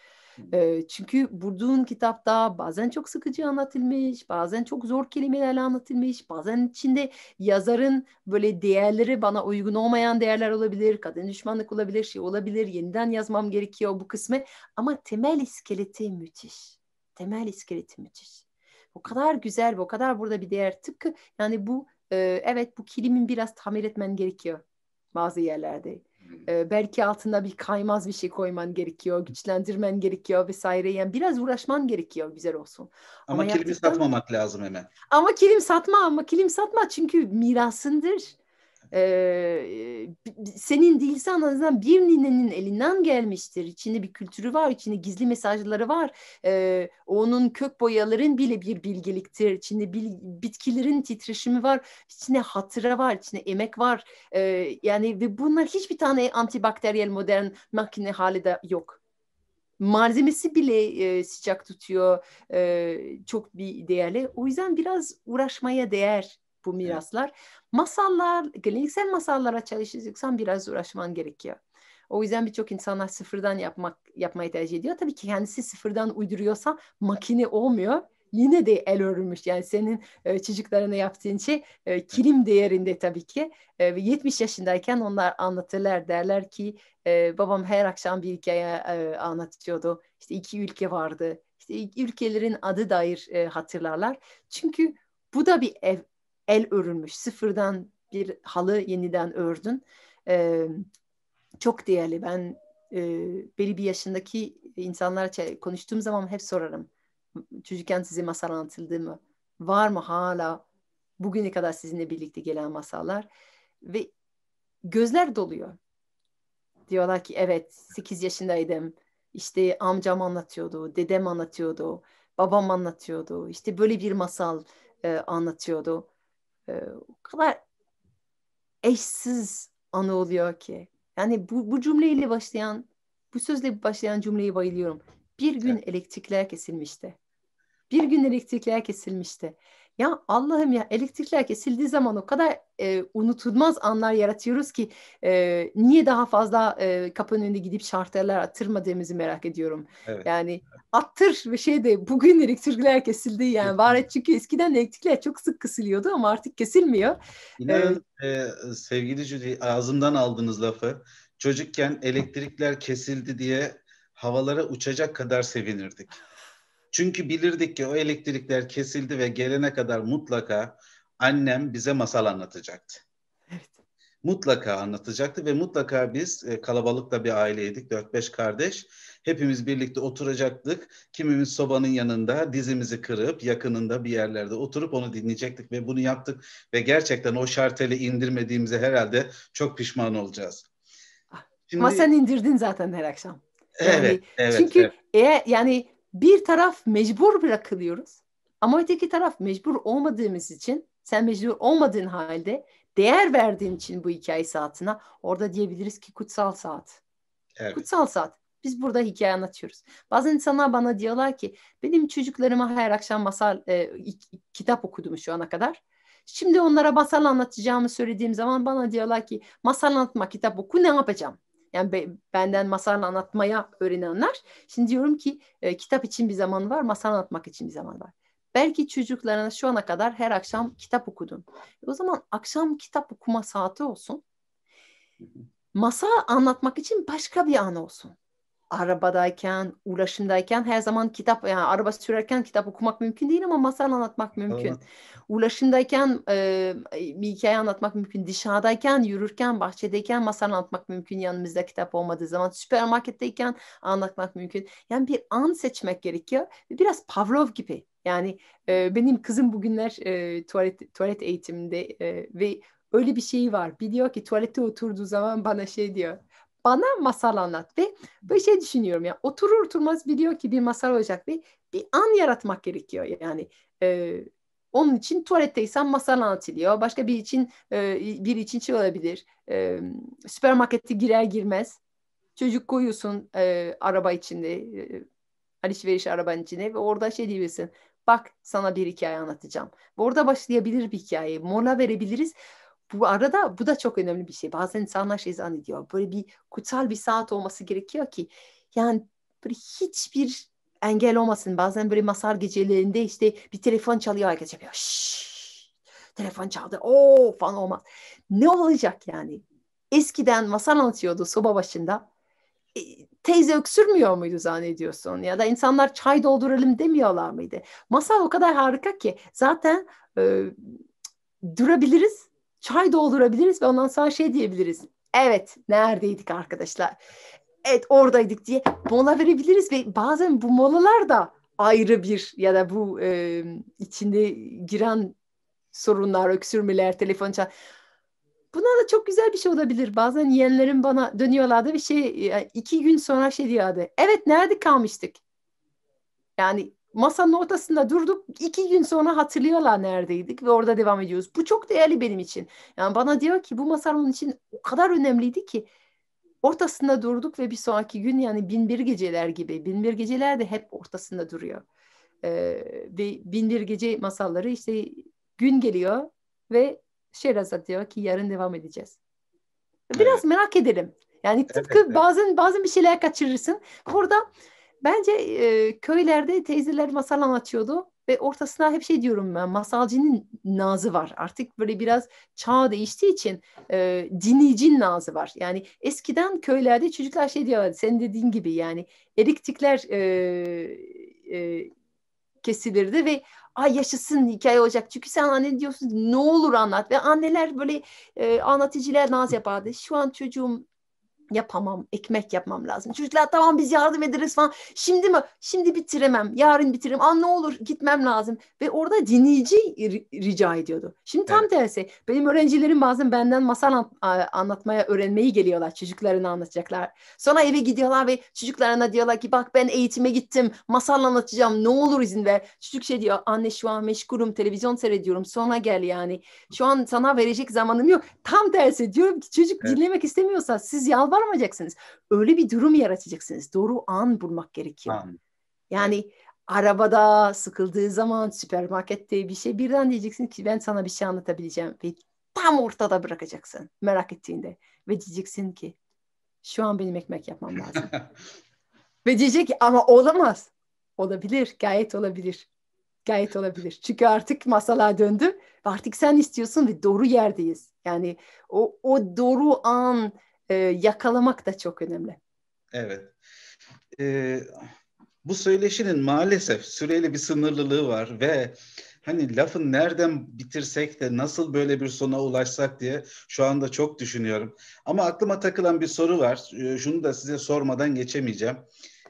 çünkü Burduğ'un kitapta bazen çok sıkıcı anlatılmış, bazen çok zor kelimelerle anlatılmış, bazen içinde yazarın böyle değerleri bana uygun olmayan değerler olabilir, kadın düşmanlık olabilir, şey olabilir, yeniden yazmam gerekiyor bu kısmı. Ama temel iskeleti müthiş. Temel iskeleti müthiş. O kadar güzel, o kadar burada bir değer tıpkı yani bu evet bu kilimin biraz tamir etmen gerekiyor bazı yerlerde e, belki altına bir kaymaz bir şey koyman gerekiyor, güçlendirmen gerekiyor vesaire. Yani biraz uğraşman gerekiyor güzel olsun. Ama, ama kilimi yaptıktan... satmamak lazım hemen. Ama kilim satma ama kilim satma çünkü mirasındır e, senin değilse en azından bir ninenin elinden gelmiştir. İçinde bir kültürü var, içinde gizli mesajları var. E, onun kök boyaların bile bir bilgeliktir. İçinde bil, bitkilerin titreşimi var, içinde hatıra var, içinde emek var. E, yani ve bunlar hiçbir tane antibakteriyel modern makine hali de yok malzemesi bile e, sıcak tutuyor e, çok bir değerli. O yüzden biraz uğraşmaya değer bu miraslar. Evet. Masallar, geleneksel masallara çalışacaksan biraz uğraşman gerekiyor. O yüzden birçok insanlar sıfırdan yapmak yapmayı tercih ediyor. Tabii ki kendisi sıfırdan uyduruyorsa makine olmuyor. Yine de el örülmüş yani senin e, çocuklarına yaptığın şey e, kilim değerinde tabii ki. E, 70 yaşındayken onlar anlatırlar derler ki e, babam her akşam bir hikaye e, anlatıyordu. İşte iki ülke vardı. İşte ülkelerin adı dair e, hatırlarlar. Çünkü bu da bir ev, el örülmüş. Sıfırdan bir halı yeniden ördün. E, çok değerli. Ben e, belli bir yaşındaki insanlar konuştuğum zaman hep sorarım. Çocukken size masal anlatıldı mı? Var mı hala bugüne kadar sizinle birlikte gelen masallar? Ve gözler doluyor. Diyorlar ki evet 8 yaşındaydım. işte amcam anlatıyordu, dedem anlatıyordu, babam anlatıyordu. işte böyle bir masal e, anlatıyordu e, o kadar eşsiz anı oluyor ki. Yani bu, bu cümleyle başlayan, bu sözle başlayan cümleyi bayılıyorum. Bir gün evet. elektrikler kesilmişti. Bir gün elektrikler kesilmişti. Ya Allah'ım ya elektrikler kesildiği zaman o kadar e, unutulmaz anlar yaratıyoruz ki e, niye daha fazla e, kapının önünde gidip şarteller attırmadığımızı merak ediyorum. Evet. Yani attır ve şey de bugün elektrikler kesildi yani evet. var et çünkü eskiden elektrikler çok sık kesiliyordu ama artık kesilmiyor. İnanın ee, sevgili cüdi ağzımdan aldığınız lafı çocukken elektrikler kesildi diye havalara uçacak kadar sevinirdik. Çünkü bilirdik ki o elektrikler kesildi ve gelene kadar mutlaka annem bize masal anlatacaktı. Evet. Mutlaka anlatacaktı ve mutlaka biz e, kalabalıkta bir aileydik, 4-5 kardeş. Hepimiz birlikte oturacaktık. Kimimiz sobanın yanında dizimizi kırıp yakınında bir yerlerde oturup onu dinleyecektik ve bunu yaptık. Ve gerçekten o şarteli indirmediğimize herhalde çok pişman olacağız. Ah, Şimdi... Ama sen indirdin zaten her akşam. Yani, evet, Çünkü evet. eğer yani bir taraf mecbur bırakılıyoruz ama öteki taraf mecbur olmadığımız için sen mecbur olmadığın halde değer verdiğin için bu hikaye saatine orada diyebiliriz ki kutsal saat. Evet. Kutsal saat. Biz burada hikaye anlatıyoruz. Bazı insanlar bana diyorlar ki benim çocuklarıma her akşam masal e, kitap okudum şu ana kadar. Şimdi onlara masal anlatacağımı söylediğim zaman bana diyorlar ki masal anlatma kitap oku ne yapacağım? Yani be, benden masal anlatmaya öğrenenler. Şimdi diyorum ki e, kitap için bir zaman var, masal anlatmak için bir zaman var. Belki çocuklarına şu ana kadar her akşam kitap okudun. E, o zaman akşam kitap okuma saati olsun. Masal anlatmak için başka bir an olsun arabadayken, ulaşımdayken her zaman kitap yani araba sürerken kitap okumak mümkün değil ama masal anlatmak mümkün. Evet. Ulaşımdayken e, bir hikaye anlatmak mümkün. Dışarıdayken, yürürken, bahçedeyken masal anlatmak mümkün. Yanımızda kitap olmadığı zaman süpermarketteyken anlatmak mümkün. Yani bir an seçmek gerekiyor. Biraz Pavlov gibi. Yani e, benim kızım bugünler e, tuvalet tuvalet eğitiminde e, ve öyle bir şey var. Biliyor ki tuvalete oturduğu zaman bana şey diyor bana masal anlat ve böyle şey düşünüyorum ya oturur oturmaz biliyor ki bir masal olacak ve bir an yaratmak gerekiyor yani e, onun için tuvaletteysen masal anlatılıyor başka bir için e, bir için şey olabilir e, süpermarkete girer girmez çocuk koyuyorsun e, araba içinde e, alışveriş arabanın içine ve orada şey diyebilirsin bak sana bir hikaye anlatacağım. Orada başlayabilir bir hikaye. Mola verebiliriz bu arada bu da çok önemli bir şey. Bazen insanlar şey zannediyor. Böyle bir kutsal bir saat olması gerekiyor ki yani böyle hiçbir engel olmasın. Bazen böyle masar gecelerinde işte bir telefon çalıyor herkes yapıyor. Şşş, telefon çaldı. Oo falan olmaz. Ne olacak yani? Eskiden masal anlatıyordu soba başında. E, teyze öksürmüyor muydu zannediyorsun? Ya da insanlar çay dolduralım demiyorlar mıydı? Masal o kadar harika ki zaten e, durabiliriz çay doldurabiliriz ve ondan sonra şey diyebiliriz. Evet, neredeydik arkadaşlar? Evet, oradaydık diye mola verebiliriz ve bazen bu molalar da ayrı bir ya da bu e, içinde giren sorunlar, öksürmeler, telefon çal. Buna da çok güzel bir şey olabilir. Bazen yeğenlerim bana dönüyorlardı bir şey iki gün sonra şey diyordu. Evet nerede kalmıştık? Yani masanın ortasında durduk. iki gün sonra hatırlıyorlar neredeydik ve orada devam ediyoruz. Bu çok değerli benim için. Yani bana diyor ki bu masal onun için o kadar önemliydi ki ortasında durduk ve bir sonraki gün yani binbir geceler gibi. Binbir geceler de hep ortasında duruyor. Ee, ve binbir gece masalları işte gün geliyor ve Şehrazat diyor ki yarın devam edeceğiz. Biraz evet. merak edelim. Yani tıpkı evet, evet. bazen bazen bir şeyler kaçırırsın. Orada Bence e, köylerde teyzeler masal anlatıyordu ve ortasına hep şey diyorum ben masalcının nazı var. Artık böyle biraz çağ değiştiği için e, dinleyicinin nazı var. Yani eskiden köylerde çocuklar şey diyorlardı senin dediğin gibi yani eriktikler e, e, kesilirdi ve ay yaşasın hikaye olacak. Çünkü sen anne diyorsun ne olur anlat ve anneler böyle e, anlatıcılar naz yapardı. Şu an çocuğum yapamam, ekmek yapmam lazım. Çocuklar tamam biz yardım ederiz falan. Şimdi mi? Şimdi bitiremem, yarın bitiririm. Aa ne olur gitmem lazım. Ve orada dinleyici rica ediyordu. Şimdi tam evet. tersi. Benim öğrencilerim bazen benden masal an- anlatmaya, öğrenmeyi geliyorlar. Çocuklarına anlatacaklar. Sonra eve gidiyorlar ve çocuklarına diyorlar ki bak ben eğitime gittim. Masal anlatacağım. Ne olur izin ver. Çocuk şey diyor anne şu an meşgulüm televizyon seyrediyorum. Sonra gel yani. Şu an sana verecek zamanım yok. Tam tersi diyorum ki çocuk evet. dinlemek istemiyorsa siz yalvar çıkarmayacaksınız. Öyle bir durum yaratacaksınız. Doğru an bulmak gerekiyor. Tamam. Yani arabada sıkıldığı zaman süpermarkette bir şey birden diyeceksin ki ben sana bir şey anlatabileceğim ve tam ortada bırakacaksın merak ettiğinde ve diyeceksin ki şu an benim ekmek yapmam lazım. [LAUGHS] ve diyecek ki ama olamaz. Olabilir, gayet olabilir. Gayet olabilir. Çünkü artık masala döndü ve artık sen istiyorsun ve doğru yerdeyiz. Yani o, o doğru an e, yakalamak da çok önemli. Evet. Ee, bu söyleşinin maalesef süreli bir sınırlılığı var ve hani lafın nereden bitirsek de nasıl böyle bir sona ulaşsak diye şu anda çok düşünüyorum. Ama aklıma takılan bir soru var. E, şunu da size sormadan geçemeyeceğim.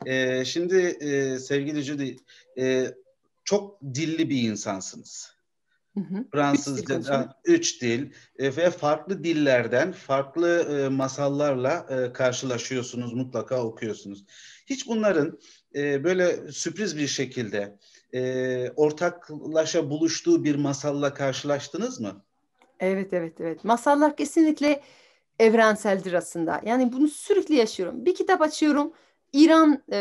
Ee, şimdi e, sevgili Judy, e, çok dilli bir insansınız. Hı hı. Fransızca üç dil e, ve farklı dillerden farklı e, masallarla e, karşılaşıyorsunuz mutlaka okuyorsunuz. Hiç bunların böyle sürpriz bir şekilde ortaklaşa buluştuğu bir masalla karşılaştınız mı? Evet evet evet masallar kesinlikle evrenseldir aslında yani bunu sürekli yaşıyorum bir kitap açıyorum İran e,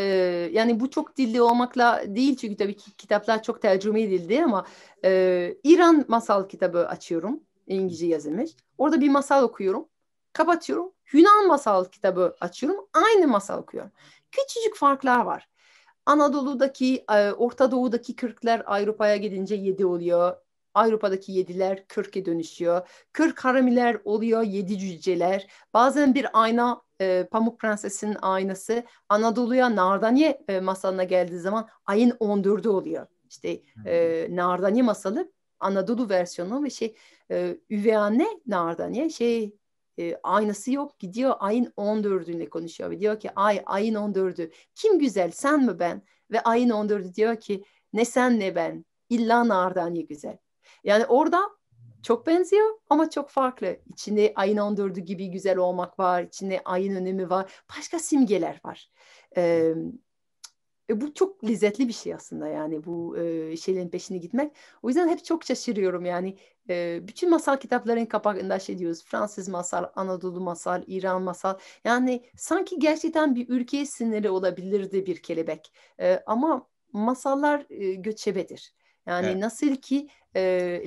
yani bu çok dilli olmakla değil çünkü tabii ki kitaplar çok tercüme edildi ama e, İran masal kitabı açıyorum. İngilizce yazılmış. Orada bir masal okuyorum. Kapatıyorum. Yunan masal kitabı açıyorum. Aynı masal okuyorum. Küçücük farklar var. Anadolu'daki, e, Orta Doğu'daki kırklar Avrupa'ya gidince yedi oluyor. Avrupa'daki yediler kırke dönüşüyor. Kırk haramiler oluyor, yedi cüceler. Bazen bir ayna, e, Pamuk Prenses'in aynası Anadolu'ya Nardaniye e, masalına geldiği zaman ayın 14'ü oluyor. İşte e, Nardaniye masalı Anadolu versiyonu ve şey e, üvey anne Nardaniye şey e, aynası yok gidiyor ayın 14'ünde konuşuyor ve diyor ki ay ayın 14'ü kim güzel sen mi ben ve ayın 14'ü diyor ki ne sen ne ben illa Nardanya güzel yani orada çok benziyor ama çok farklı. İçinde ayın 14'ü gibi güzel olmak var, içinde ayın önemi var, başka simgeler var. Ee, bu çok lezzetli bir şey aslında yani bu e, şeylerin peşine gitmek. O yüzden hep çok şaşırıyorum yani. E, bütün masal kitapların kapağında şey diyoruz. Fransız masal, Anadolu masal, İran masal. Yani sanki gerçekten bir ülkeye sinirli olabilirdi bir kelebek. E, ama masallar e, göçebedir. Yani evet. nasıl ki e,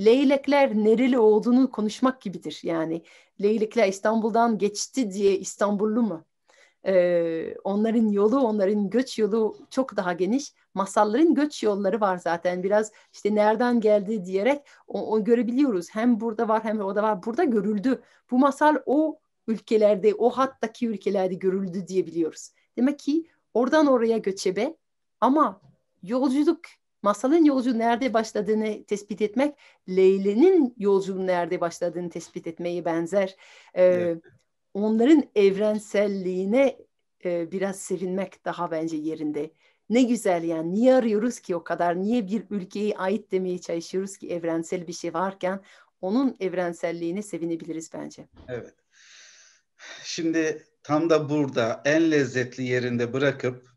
leylekler nereli olduğunu konuşmak gibidir. Yani leylekler İstanbul'dan geçti diye İstanbullu mu? E, onların yolu, onların göç yolu çok daha geniş. Masalların göç yolları var zaten. Biraz işte nereden geldi diyerek o, o görebiliyoruz. Hem burada var hem orada var. Burada görüldü. Bu masal o ülkelerde, o hattaki ülkelerde görüldü diyebiliyoruz. Demek ki oradan oraya göçebe ama yolculuk masalın yolcu nerede başladığını tespit etmek, Leyla'nın yolculuğun nerede başladığını tespit etmeyi benzer. E, evet. Onların evrenselliğine e, biraz sevinmek daha bence yerinde. Ne güzel yani niye arıyoruz ki o kadar? Niye bir ülkeye ait demeye çalışıyoruz ki evrensel bir şey varken onun evrenselliğine sevinebiliriz bence. Evet. Şimdi tam da burada en lezzetli yerinde bırakıp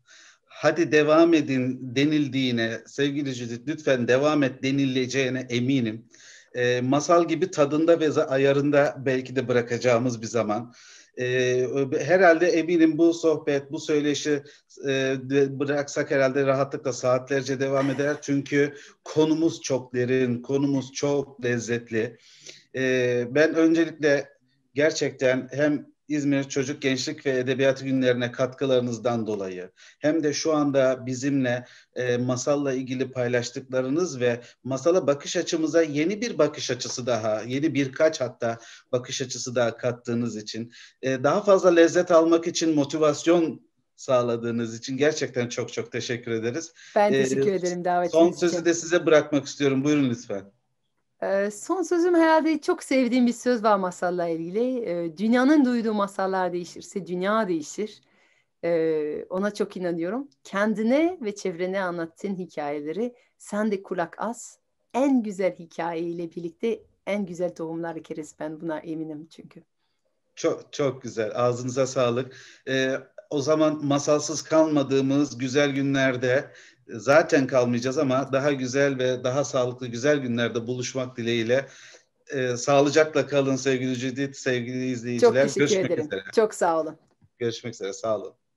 hadi devam edin denildiğine, sevgili Judith lütfen devam et denileceğine eminim. E, masal gibi tadında ve ayarında belki de bırakacağımız bir zaman. E, herhalde eminim bu sohbet, bu söyleşi e, bıraksak herhalde rahatlıkla saatlerce devam eder. Çünkü konumuz çok derin, konumuz çok lezzetli. E, ben öncelikle gerçekten hem İzmir Çocuk Gençlik ve Edebiyat Günlerine katkılarınızdan dolayı hem de şu anda bizimle e, masalla ilgili paylaştıklarınız ve masala bakış açımıza yeni bir bakış açısı daha, yeni birkaç hatta bakış açısı daha kattığınız için e, daha fazla lezzet almak için motivasyon sağladığınız için gerçekten çok çok teşekkür ederiz. Ben e, teşekkür ee, ederim davetiniz için. Son sözü de size bırakmak istiyorum. Buyurun lütfen son sözüm herhalde çok sevdiğim bir söz var masalla ilgili. dünyanın duyduğu masallar değişirse dünya değişir. ona çok inanıyorum. Kendine ve çevrene anlattığın hikayeleri sen de kulak as. En güzel hikayeyle birlikte en güzel doğumlar keriz ben buna eminim çünkü. Çok çok güzel. Ağzınıza sağlık. Ee, o zaman masalsız kalmadığımız güzel günlerde zaten kalmayacağız ama daha güzel ve daha sağlıklı güzel günlerde buluşmak dileğiyle e, sağlıcakla kalın sevgili Cüdit, sevgili izleyiciler. Çok teşekkür Görüşmek ederim. Üzere. Çok sağ olun. Görüşmek üzere, sağ olun.